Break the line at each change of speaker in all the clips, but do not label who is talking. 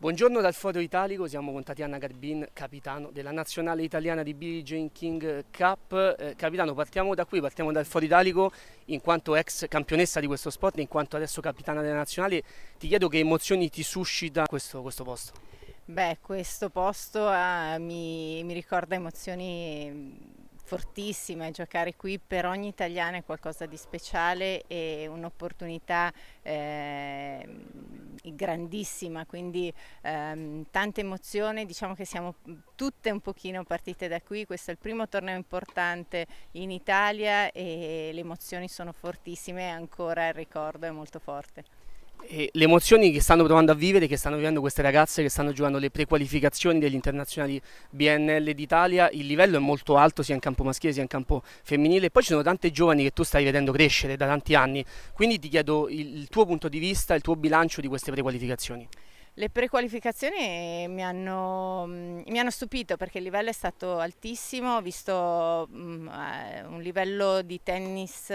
Buongiorno dal Foro Italico, siamo con Tatiana Garbin, capitano della nazionale italiana di Billie Jane King Cup. Eh, capitano, partiamo da qui, partiamo dal Foro Italico, in quanto ex campionessa di questo sport, in quanto adesso capitana della nazionale, ti chiedo che emozioni ti suscita questo, questo posto.
Beh, questo posto eh, mi, mi ricorda emozioni mm, fortissime, giocare qui per ogni italiano è qualcosa di speciale e un'opportunità eh, grandissima, quindi ehm, tanta emozione, diciamo che siamo tutte un pochino partite da qui, questo è il primo torneo importante in Italia e le emozioni sono fortissime e ancora il ricordo è molto forte.
E le emozioni che stanno provando a vivere, che stanno vivendo queste ragazze che stanno giocando le prequalificazioni degli internazionali BNL d'Italia, il livello è molto alto sia in campo maschile sia in campo femminile. E poi ci sono tante giovani che tu stai vedendo crescere da tanti anni, quindi ti chiedo il, tuo punto di vista, il tuo bilancio di queste prequalificazioni.
Le prequalificazioni mi hanno, mm, mi hanno, stupito perché il livello è stato altissimo, ho visto um, un livello di tennis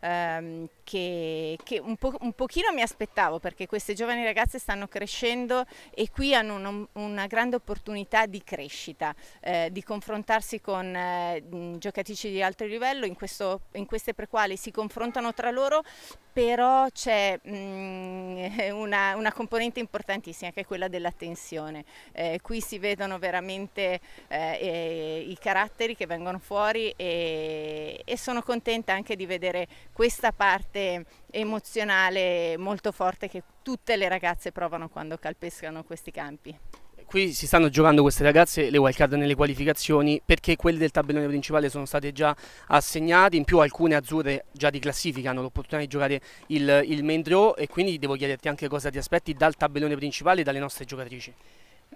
um, che, che un, po un, pochino mi aspettavo perché queste giovani ragazze stanno crescendo e qui hanno un, una grande opportunità di crescita, eh, di confrontarsi con eh, giocatrici di altro livello, in, questo, in queste prequali si confrontano tra loro, però c'è una, una, componente importantissima che è quella della tensione. Eh, qui si vedono veramente eh, i caratteri che vengono fuori e, e sono contenta anche di vedere questa parte parte emozionale molto forte che tutte le ragazze provano quando calpescano questi campi.
Qui si stanno giocando queste ragazze le wildcard nelle qualificazioni perché quelle del tabellone principale sono state già assegnate, in più alcune azzurre già di classifica hanno l'opportunità di giocare il, il Mendro e quindi devo chiederti anche cosa ti aspetti dal tabellone principale e dalle nostre giocatrici.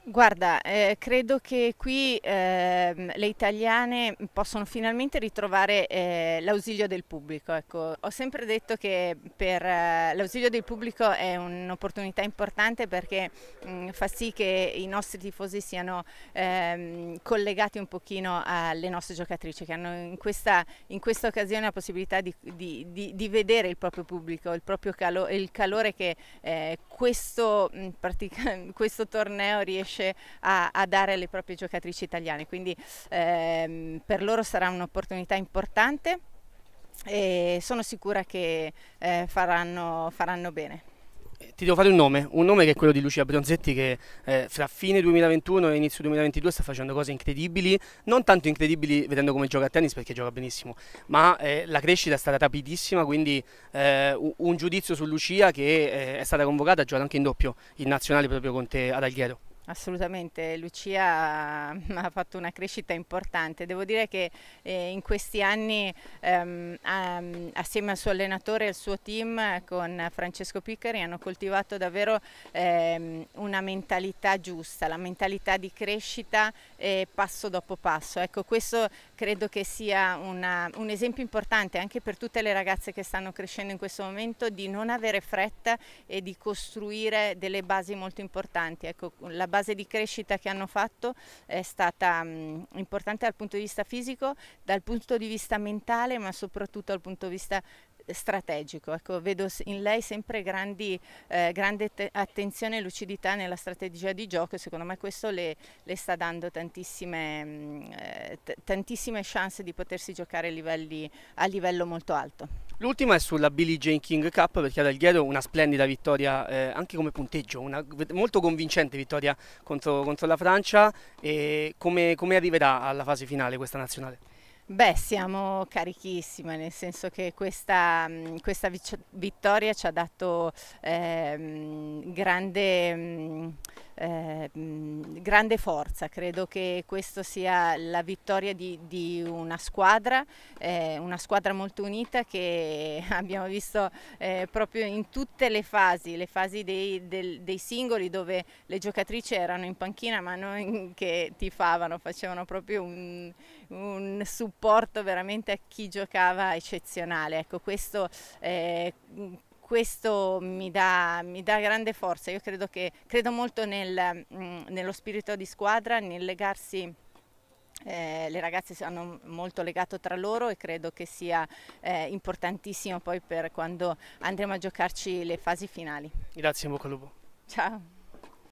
Guarda, eh, credo che qui eh, le italiane possono finalmente ritrovare eh, l'ausilio del pubblico. Ecco. Ho sempre detto che eh, l'ausilio del pubblico è un'opportunità importante perché mh, mm, fa sì che i nostri tifosi siano ehm, collegati un pochino alle nostre giocatrici che hanno in questa, in questa occasione la possibilità di, di, di, di, vedere il proprio pubblico, il proprio calo il calore che eh, questo, mh, mm, questo torneo riesce riesce a, a dare alle proprie giocatrici italiane, quindi ehm, per loro sarà un'opportunità importante e sono sicura che eh, faranno, faranno bene
eh, ti devo fare un nome, un nome che è quello di Lucia Bronzetti che eh, fra fine 2021 e inizio 2022 sta facendo cose incredibili, non tanto incredibili vedendo come gioca a tennis perché gioca benissimo, ma eh, la crescita è stata rapidissima, quindi eh, un giudizio su Lucia che eh, è stata convocata, ha giocato anche in doppio in nazionale proprio con te ad Alghero.
Assolutamente, Lucia ha fatto una crescita importante. Devo dire che eh, in questi anni ehm, ehm, assieme al suo allenatore e al suo team con Francesco Piccari hanno coltivato davvero ehm, una mentalità giusta, la mentalità di crescita passo dopo passo. Ecco, questo credo che sia una, un esempio importante anche per tutte le ragazze che stanno crescendo in questo momento di non avere fretta e di costruire delle basi molto importanti. Ecco, la base di crescita che hanno fatto è stata mh, importante dal punto di vista fisico, dal punto di vista mentale, ma soprattutto dal punto di vista strategico. Ecco, vedo in lei sempre grandi, eh, grande attenzione e lucidità nella strategia di gioco e secondo me questo le, le sta dando tantissime, mh, mm, eh, tantissime, chance di potersi giocare a, livelli, a livello molto alto.
L'ultima è sulla Billie Jane King Cup perché ad Alghiedo una splendida vittoria eh, anche come punteggio, una molto convincente vittoria contro, contro la Francia e come, come arriverà alla fase finale questa nazionale?
Beh, siamo carichissime, nel senso che questa, questa vittoria ci ha dato eh, grande eh, grande forza, credo che questa sia la vittoria di, di una squadra, eh, una squadra molto unita che abbiamo visto eh, proprio in tutte le fasi, le fasi dei, del, dei, singoli dove le giocatrici erano in panchina ma non che tifavano, facevano proprio un, un supporto veramente a chi giocava eccezionale. Ecco, questo, eh, questo mi dà, mi dà, grande forza. Io credo, che, credo molto nel, mm, nello spirito di squadra, nel legarsi. Eh, le ragazze hanno molto legato tra loro e credo che sia eh, importantissimo poi per quando andremo a giocarci le fasi finali.
Grazie, in bocca al lupo.
Ciao.